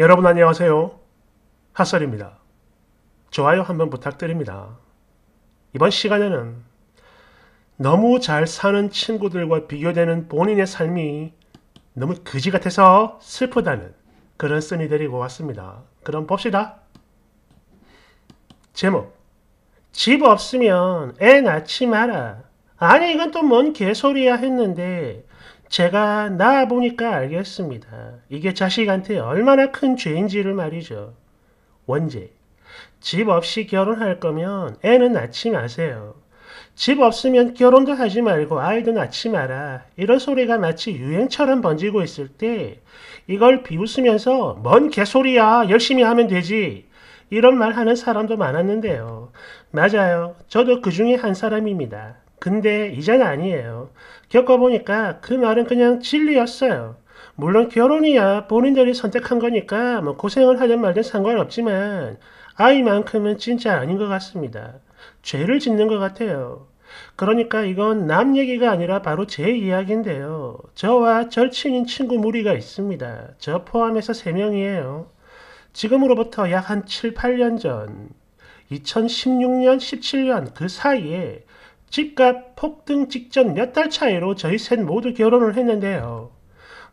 여러분 안녕하세요. 핫설입니다. 좋아요 한번 부탁드립니다. 이번 시간에는 너무 잘 사는 친구들과 비교되는 본인의 삶이 너무 거지 같아서 슬프다는 그런 쓴이 데리고 왔습니다. 그럼 봅시다. 제목 집 없으면 애 낳지 마라. 아니 이건 또 뭔 개소리야 했는데 제가 나아보니까 알겠습니다. 이게 자식한테 얼마나 큰 죄인지를 말이죠. 원제집 없이 결혼할 거면 애는 낳지 마세요. 집 없으면 결혼도 하지 말고 아이도 낳지 마라. 이런 소리가 마치 유행처럼 번지고 있을 때 이걸 비웃으면서 뭔 개소리야. 열심히 하면 되지. 이런 말 하는 사람도 많았는데요. 맞아요. 저도 그 중에 한 사람입니다. 근데 이는 아니에요. 겪어보니까 그 말은 그냥 진리였어요. 물론 결혼이야 본인들이 선택한 거니까 뭐 고생을 하든 말든 상관없지만 아이만큼은 진짜 아닌 것 같습니다. 죄를 짓는 것 같아요. 그러니까 이건 남 얘기가 아니라 바로 제 이야기인데요. 저와 절친인 친구 무리가 있습니다. 저 포함해서 3명이에요. 지금으로부터 약 한 7, 8년 전, 2016년, 17년 그 사이에 집값 폭등 직전 몇 달 차이로 저희 셋 모두 결혼을 했는데요.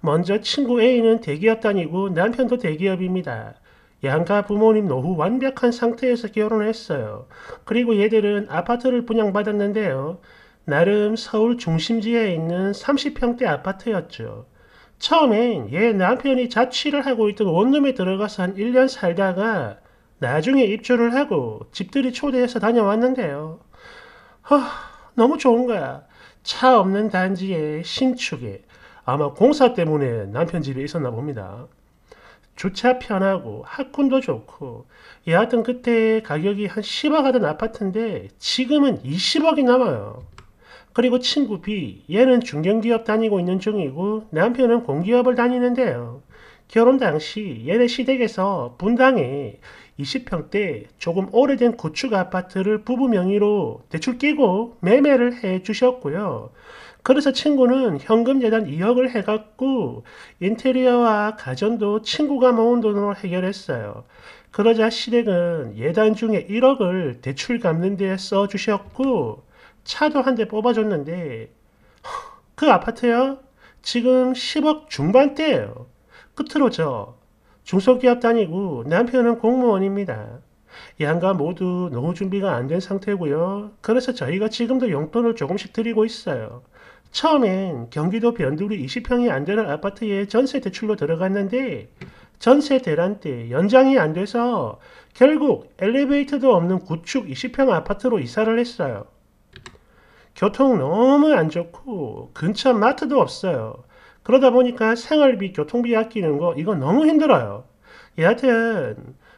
먼저 친구 A는 대기업 다니고 남편도 대기업입니다. 양가 부모님 노후 완벽한 상태에서 결혼했어요. 그리고 얘들은 아파트를 분양받았는데요. 나름 서울 중심지에 있는 30평대 아파트였죠. 처음엔 얘 남편이 자취를 하고 있던 원룸에 들어가서 한 1년 살다가 나중에 입주를 하고 집들이 초대해서 다녀왔는데요. 허, 너무 좋은 거야. 차 없는 단지의 신축에 아마 공사 때문에 남편 집에 있었나 봅니다. 주차 편하고 학군도 좋고 여하튼 그때 가격이 한 10억 하던 아파트인데 지금은 20억이 남아요. 그리고 친구 B 얘는 중견기업 다니고 있는 중이고 남편은 공기업을 다니는데요. 결혼 당시 얘네 시댁에서 분당에 20평대 조금 오래된 구축 아파트를 부부 명의로 대출 끼고 매매를 해 주셨고요. 그래서 친구는 현금 재단 2억을 해갖고 인테리어와 가전도 친구가 모은 돈으로 해결했어요. 그러자 시댁은 예단 중에 1억을 대출 갚는 데 써주셨고 차도 한 대 뽑아줬는데 그 아파트요? 지금 10억 중반대예요. 끝으로 저 중소기업 다니고 남편은 공무원입니다. 양가 모두 노후 준비가 안 된 상태고요. 그래서 저희가 지금도 용돈을 조금씩 드리고 있어요. 처음엔 경기도 변두리 20평이 안 되는 아파트에 전세 대출로 들어갔는데 전세 대란 때 연장이 안 돼서 결국 엘리베이터도 없는 구축 20평 아파트로 이사를 했어요. 교통 너무 안 좋고 근처 마트도 없어요. 그러다 보니까 생활비, 교통비 아끼는 거 이거 너무 힘들어요. 여하튼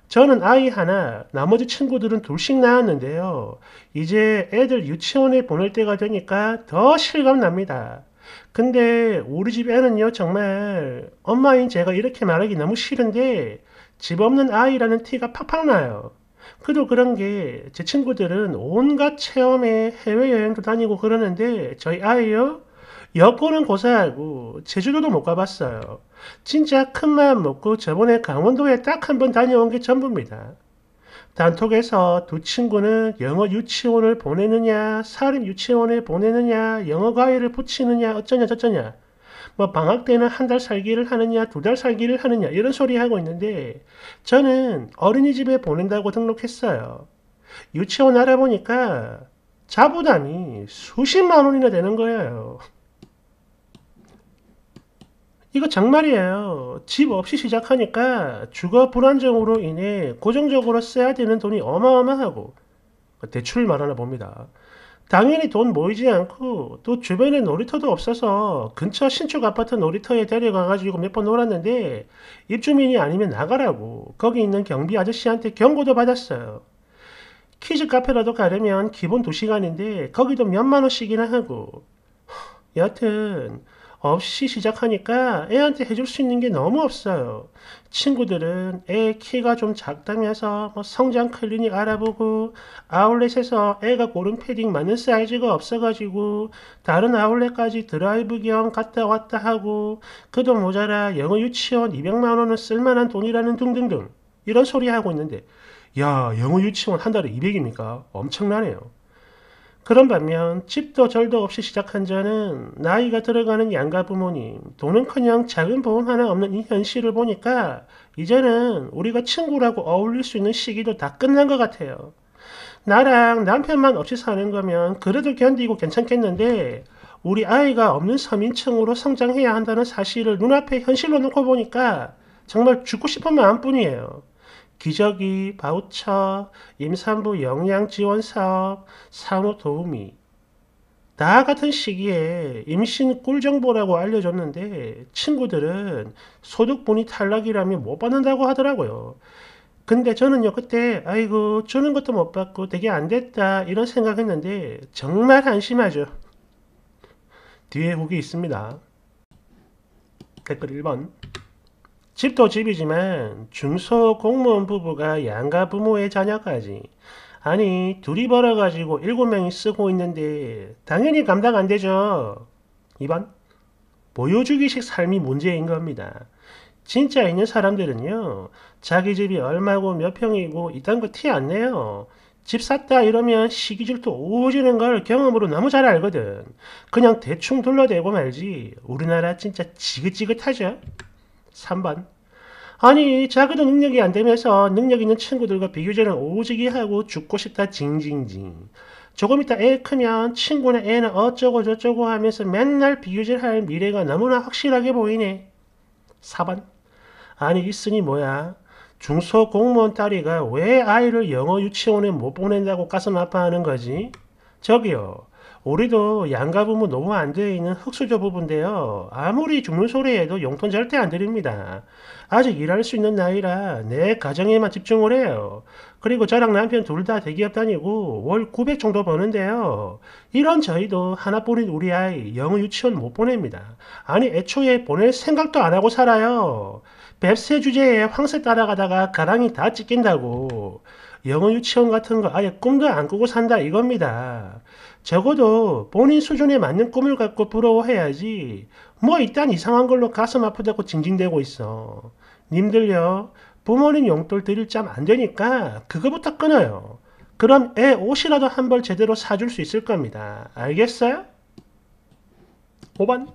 저는 아이 하나, 나머지 친구들은 둘씩 낳았는데요. 이제 애들 유치원에 보낼 때가 되니까 더 실감납니다. 근데 우리 집 애는요, 정말 엄마인 제가 이렇게 말하기 너무 싫은데 집 없는 아이라는 티가 팍팍 나요. 그도 그런 게 제 친구들은 온갖 체험에 해외여행도 다니고 그러는데 저희 아이요? 여권은 고사하고 제주도도 못 가봤어요. 진짜 큰 마음 먹고 저번에 강원도에 딱 한 번 다녀온 게 전부입니다. 단톡에서 두 친구는 영어 유치원을 보내느냐, 사립 유치원에 보내느냐, 영어 과외를 붙이느냐, 어쩌냐 저쩌냐. 뭐 방학 때는 한 달 살기를 하느냐, 두 달 살기를 하느냐 이런 소리 하고 있는데 저는 어린이집에 보낸다고 등록했어요. 유치원 알아보니까 자부담이 수십만 원이나 되는 거예요. 이거 장말이에요. 집 없이 시작하니까 주거 불안정으로 인해 고정적으로 써야 되는 돈이 어마어마하고 대출 말하나 봅니다. 당연히 돈 모이지 않고 또 주변에 놀이터도 없어서 근처 신축 아파트 놀이터에 데려가가지고 몇 번 놀았는데 입주민이 아니면 나가라고 거기 있는 경비 아저씨한테 경고도 받았어요. 키즈 카페라도 가려면 기본 2시간인데 거기도 몇만 원씩이나 하고 여하튼 없이 시작하니까 애한테 해줄 수 있는 게 너무 없어요. 친구들은 애 키가 좀 작다면서 뭐 성장 클리닉 알아보고 아울렛에서 애가 고른 패딩 맞는 사이즈가 없어가지고 다른 아울렛까지 드라이브 겸 갔다 왔다 하고 그도 모자라 영어 유치원 200만원은 쓸만한 돈이라는 등등등 이런 소리 하고 있는데 야 영어 유치원 한 달에 200입니까? 엄청나네요. 그런 반면 집도 절도 없이 시작한 자는 나이가 들어가는 양가 부모님, 돈은커녕 작은 보험 하나 없는 이 현실을 보니까 이제는 우리가 친구라고 어울릴 수 있는 시기도 다 끝난 것 같아요. 나랑 남편만 없이 사는 거면 그래도 견디고 괜찮겠는데 우리 아이가 없는 서민층으로 성장해야 한다는 사실을 눈앞에 현실로 놓고 보니까 정말 죽고 싶은 마음뿐이에요. 기저귀, 바우처, 임산부 영양 지원 사업, 산후 도우미. 다 같은 시기에 임신 꿀정보라고 알려줬는데 친구들은 소득분이 탈락이라면못 받는다고 하더라고요. 근데 저는요 그때 아이고 주는 것도 못 받고 되게 안 됐다 이런 생각했는데 정말 한심하죠. 뒤에 후기 있습니다. 댓글 1번 집도 집이지만 중소공무원 부부가 양가 부모의 자녀까지 아니 둘이 벌어가지고 일곱 명이 쓰고 있는데 당연히 감당 안 되죠. 2번 보여주기식 삶이 문제인 겁니다. 진짜 있는 사람들은요. 자기 집이 얼마고 몇 평이고 이딴 거 티 안 내요. 집 샀다 이러면 시기질도 오지는 걸 경험으로 너무 잘 알거든. 그냥 대충 둘러대고 말지. 우리나라 진짜 지긋지긋하죠. 3번 아니 자기도 능력이 안 되면서 능력 있는 친구들과 비교제는 오지게 하고 죽고 싶다 징징징 조금 있다 애 크면 친구나 애는 어쩌고 저쩌고 하면서 맨날 비교질할 미래가 너무나 확실하게 보이네 4번 아니 있으니 뭐야 중소 공무원 딸이가 왜 아이를 영어 유치원에 못 보낸다고 가슴 아파하는 거지 저기요 우리도 양가 부문 너무 안 되어 있는 흑수저 부분인데요. 아무리 주문 소리해도 용돈 절대 안 드립니다. 아직 일할 수 있는 나이라 내 가정에만 집중을 해요. 그리고 저랑 남편 둘 다 대기업 다니고 월 900 정도 버는데요. 이런 저희도 하나뿐인 우리 아이 영어 유치원 못 보냅니다. 아니 애초에 보낼 생각도 안 하고 살아요. 뱁새 주제에 황새 따라가다가 가랑이 다 찢긴다고. 영어 유치원 같은 거 아예 꿈도 안 꾸고 산다 이겁니다. 적어도 본인 수준에 맞는 꿈을 갖고 부러워해야지 뭐 일단 이상한 걸로 가슴 아프다고 징징대고 있어. 님들요. 부모님 용돈 드릴 짬 안 되니까 그거부터 끊어요. 그럼 애 옷이라도 한 벌 제대로 사줄 수 있을 겁니다. 알겠어요? 5번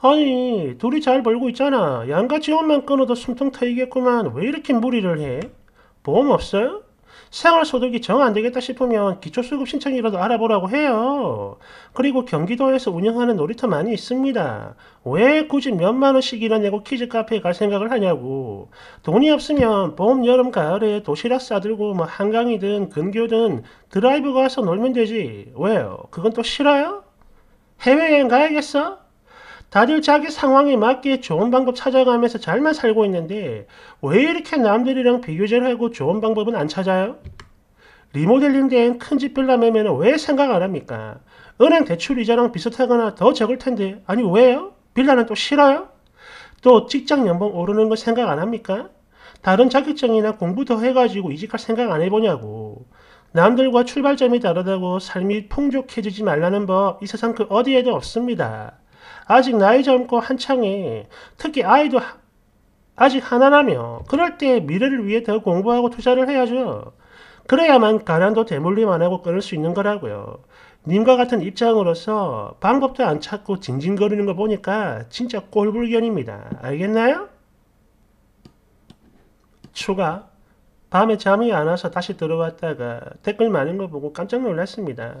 아니 둘이 잘 벌고 있잖아. 양가 지원만 끊어도 숨통 터이겠구만왜 이렇게 무리를 해? 보험 없어요? 생활소득이 정 안되겠다 싶으면 기초수급 신청이라도 알아보라고 해요. 그리고 경기도에서 운영하는 놀이터 많이 있습니다. 왜 굳이 몇만원씩이나 내고 키즈카페에 갈 생각을 하냐고. 돈이 없으면 봄, 여름, 가을에 도시락 싸들고 뭐 한강이든 근교든 드라이브 가서 놀면 되지. 왜요? 그건 또 싫어요? 해외여행 가야겠어? 다들 자기 상황에 맞게 좋은 방법 찾아가면서 잘만 살고 있는데 왜 이렇게 남들이랑 비교제를 하고 좋은 방법은 안 찾아요? 리모델링 된 큰 집 빌라 매매는 왜 생각 안 합니까? 은행 대출 이자랑 비슷하거나 더 적을 텐데 아니 왜요? 빌라는 또 싫어요? 또 직장 연봉 오르는 거 생각 안 합니까? 다른 자격증이나 공부 더 해가지고 이직할 생각 안 해보냐고 남들과 출발점이 다르다고 삶이 풍족해지지 말라는 법 이 세상 그 어디에도 없습니다. 아직 나이 젊고 한창에 특히 아이도 아직 하나라며 그럴 때 미래를 위해 더 공부하고 투자를 해야죠. 그래야만 가난도 대물림 안 하고 끊을 수 있는 거라고요. 님과 같은 입장으로서 방법도 안 찾고 징징거리는 거 보니까 진짜 꼴불견입니다. 알겠나요? 추가 밤에 잠이 안 와서 다시 들어왔다가 댓글 많은 거 보고 깜짝 놀랐습니다.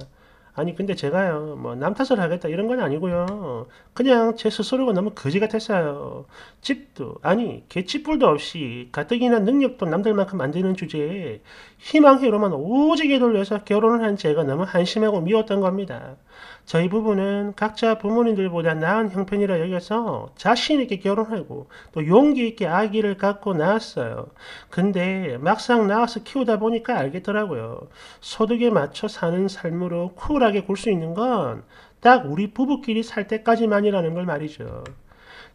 아니 근데 제가요 뭐 남 탓을 하겠다 이런 건 아니고요 그냥 제 스스로가 너무 거지 같았어요 집도 아니 개집불도 없이 가뜩이나 능력도 남들만큼 안 되는 주제에 희망회로만 오지게 돌려서 결혼을 한 제가 너무 한심하고 미웠던 겁니다 저희 부부는 각자 부모님들보다 나은 형편이라 여겨서 자신있게 결혼하고 또 용기있게 아기를 갖고 낳았어요. 근데 막상 낳아서 키우다 보니까 알겠더라고요. 소득에 맞춰 사는 삶으로 쿨하게 굴 수 있는 건 딱 우리 부부끼리 살 때까지만이라는 걸 말이죠.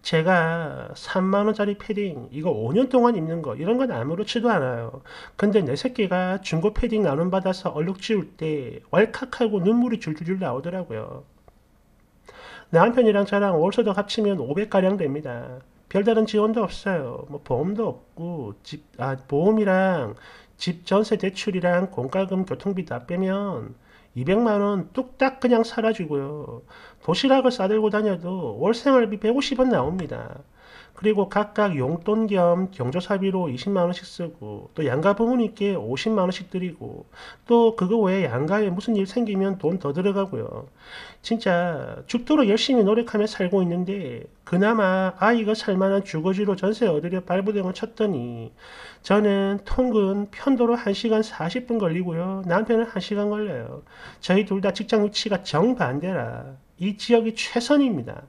제가 3만원짜리 패딩 이거 5년 동안 입는 거 이런 건 아무렇지도 않아요 근데 내 새끼가 중고 패딩 나눔 받아서 얼룩지울 때 왈칵하고 눈물이 줄줄줄 나오더라고요 남편이랑 저랑 월소득 합치면 500가량 됩니다 별다른 지원도 없어요 뭐 보험도 없고 집, 아, 보험이랑 집 전세 대출이랑 공과금 교통비 다 빼면 200만 원 뚝딱 그냥 사라지고요. 도시락을 싸들고 다녀도 월 생활비 150원 나옵니다. 그리고 각각 용돈 겸 경조사비로 20만원씩 쓰고 또 양가 부모님께 50만원씩 드리고 또 그거 외에 양가에 무슨 일 생기면 돈 더 들어가고요. 진짜 죽도록 열심히 노력하며 살고 있는데 그나마 아이가 살만한 주거지로 전세 얻으려 발부등을 쳤더니 저는 통근 편도로 1시간 40분 걸리고요. 남편은 1시간 걸려요. 저희 둘 다 직장 위치가 정반대라 이 지역이 최선입니다.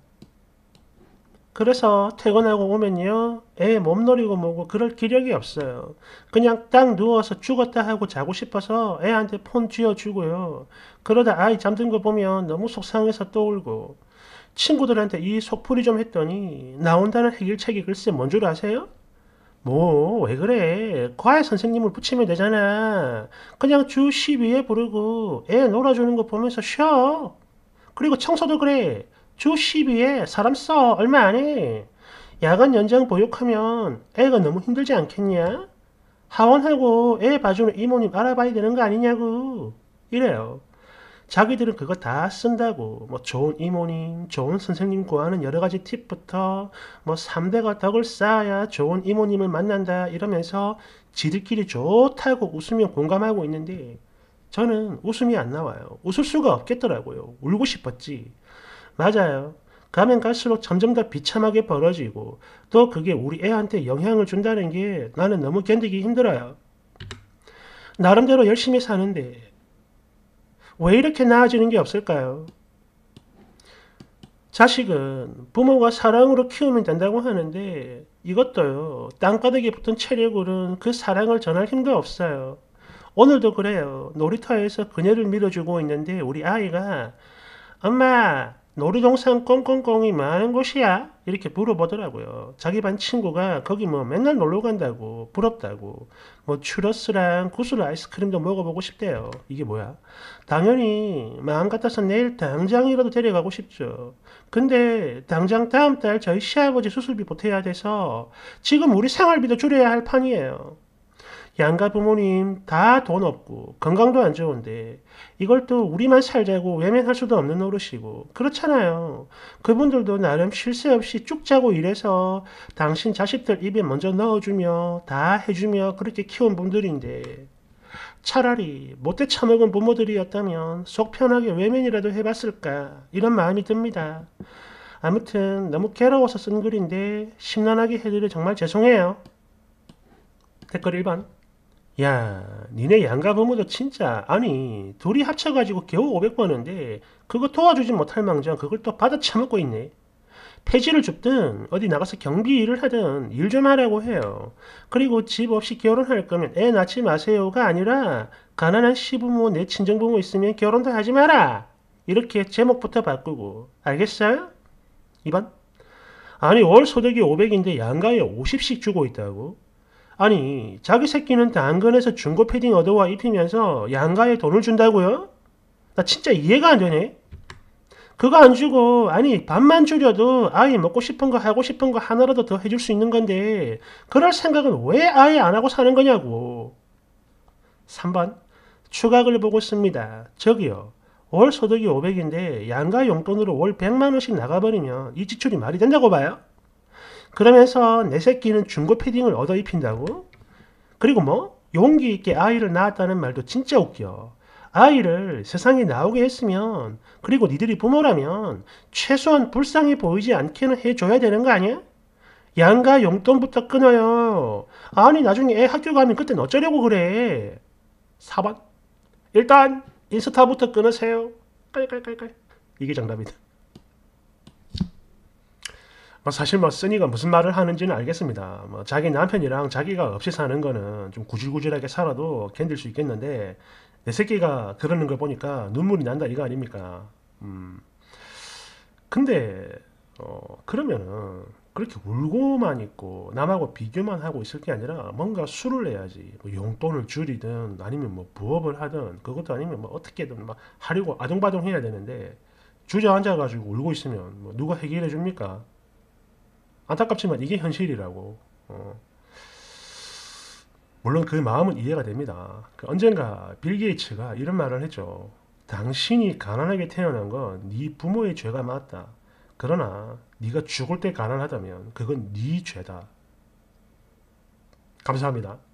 그래서 퇴근하고 오면요. 애 몸놀이고 뭐고 그럴 기력이 없어요. 그냥 딱 누워서 죽었다 하고 자고 싶어서 애한테 폰 쥐어주고요. 그러다 아이 잠든 거 보면 너무 속상해서 또 울고 친구들한테 이 속풀이 좀 했더니 나온다는 해결책이 글쎄 뭔 줄 아세요? 뭐 왜 그래 과외 선생님을 붙이면 되잖아 그냥 주 12회 부르고 애 놀아주는 거 보면서 쉬어 그리고 청소도 그래 주 12회 사람 써 얼마 안 해. 야간 연장 보육하면 애가 너무 힘들지 않겠냐? 하원하고 애 봐주는 이모님 알아봐야 되는 거 아니냐고 이래요. 자기들은 그거 다 쓴다고 뭐 좋은 이모님, 좋은 선생님 구하는 여러 가지 팁부터 뭐 3대가 덕을 쌓아야 좋은 이모님을 만난다 이러면서 지들끼리 좋다고 웃으며 공감하고 있는데 저는 웃음이 안 나와요. 웃을 수가 없겠더라고요. 울고 싶었지. 맞아요. 가면 갈수록 점점 더 비참하게 벌어지고 또 그게 우리 애한테 영향을 준다는 게 나는 너무 견디기 힘들어요. 나름대로 열심히 사는데 왜 이렇게 나아지는 게 없을까요? 자식은 부모가 사랑으로 키우면 된다고 하는데 이것도요. 땅바닥에 붙은 체력으로는 그 사랑을 전할 힘도 없어요. 오늘도 그래요. 놀이터에서 그녀를 밀어주고 있는데 우리 아이가 엄마 놀이동산 꽁꽁꽁이 많은 곳이야? 이렇게 물어보더라고요. 자기 반 친구가 거기 뭐 맨날 놀러 간다고 부럽다고 뭐 추러스랑 구슬 아이스크림도 먹어보고 싶대요. 이게 뭐야? 당연히 마음 같아서 내일 당장이라도 데려가고 싶죠. 근데 당장 다음 달 저희 시아버지 수술비 보태야 돼서 지금 우리 생활비도 줄여야 할 판이에요. 양가 부모님 다 돈 없고 건강도 안 좋은데 이걸 또 우리만 살자고 외면할 수도 없는 노릇이고 그렇잖아요. 그분들도 나름 쉴 새 없이 쭉 자고 일해서 당신 자식들 입에 먼저 넣어주며 다 해주며 그렇게 키운 분들인데 차라리 못돼 처먹은 부모들이었다면 속 편하게 외면이라도 해봤을까 이런 마음이 듭니다. 아무튼 너무 괴로워서 쓴 글인데 심란하게 해드려 정말 죄송해요. 댓글 1번 야 니네 양가 부모도 진짜 아니 둘이 합쳐가지고 겨우 500번인데 그거 도와주지 못할 망정 그걸 또 받아 처먹고 있네 폐지를 줍든 어디 나가서 경비 일을 하든 일 좀 하라고 해요. 그리고 집 없이 결혼할 거면 애 낳지 마세요가 아니라 가난한 시부모 내 친정부모 있으면 결혼도 하지 마라. 이렇게 제목부터 바꾸고 알겠어요? 2번 아니 월 소득이 500인데 양가에 50씩 주고 있다고? 아니 자기 새끼는 당근에서 중고 패딩 얻어와 입히면서 양가에 돈을 준다고요? 나 진짜 이해가 안 되네. 그거 안 주고 아니 밥만 줄여도 아이 먹고 싶은 거 하고 싶은 거 하나라도 더 해줄 수 있는 건데 그럴 생각은 왜 아예 안 하고 사는 거냐고. 3번 추각을 보고 씁니다. 저기요. 월 소득이 500인데 양가 용돈으로 월 100만 원씩 나가버리면 이 지출이 말이 된다고 봐요? 그러면서 내 새끼는 중고 패딩을 얻어 입힌다고? 그리고 뭐 용기 있게 아이를 낳았다는 말도 진짜 웃겨. 아이를 세상에 나오게 했으면 그리고 니들이 부모라면 최소한 불쌍해 보이지 않게는 해줘야 되는 거 아니야? 양가 용돈부터 끊어요. 아니 나중에 애 학교 가면 그땐 어쩌려고 그래. 4번 일단 인스타부터 끊으세요. 깔깔깔깔 이게 정답이다. 뭐 사실 뭐 쓰니가 무슨 말을 하는지는 알겠습니다. 뭐 자기 남편이랑 자기가 없이 사는 거는 좀 구질구질하게 살아도 견딜 수 있겠는데 내 새끼가 그러는 걸 보니까 눈물이 난다 이거 아닙니까? 음. 근데 어 그러면은 그렇게 울고만 있고 남하고 비교만 하고 있을 게 아니라 뭔가 수를 내야지 뭐 용돈을 줄이든 아니면 뭐 부업을 하든 그것도 아니면 뭐 어떻게든 막 하려고 아동바동 해야 되는데 주저앉아 가지고 울고 있으면 뭐 누가 해결해 줍니까? 안타깝지만 이게 현실이라고 어. 물론 그 마음은 이해가 됩니다. 그 언젠가 빌 게이츠가 이런 말을 했죠. 당신이 가난하게 태어난 건 네 부모의 죄가 맞다. 그러나 네가 죽을 때 가난하다면 그건 네 죄다. 감사합니다.